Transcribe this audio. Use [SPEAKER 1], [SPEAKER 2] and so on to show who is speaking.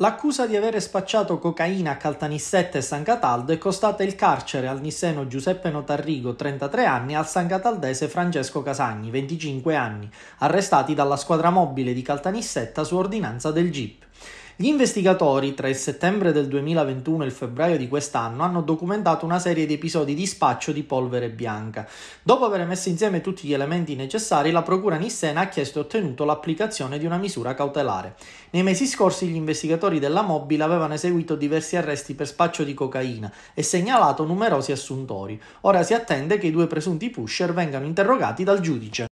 [SPEAKER 1] L'accusa di avere spacciato cocaina a Caltanissetta e San Cataldo è costata il carcere al nisseno Giuseppe Notarrigo, 33 anni, e al San Cataldese Francesco Casagni, 25 anni, arrestati dalla squadra mobile di Caltanissetta su ordinanza del GIP. Gli investigatori, tra il settembre del 2021 e il febbraio di quest'anno, hanno documentato una serie di episodi di spaccio di polvere bianca. Dopo aver messo insieme tutti gli elementi necessari, la procura Nissena ha chiesto e ottenuto l'applicazione di una misura cautelare. Nei mesi scorsi gli investigatori della Mobile avevano eseguito diversi arresti per spaccio di cocaina e segnalato numerosi assuntori. Ora si attende che i due presunti pusher vengano interrogati dal giudice.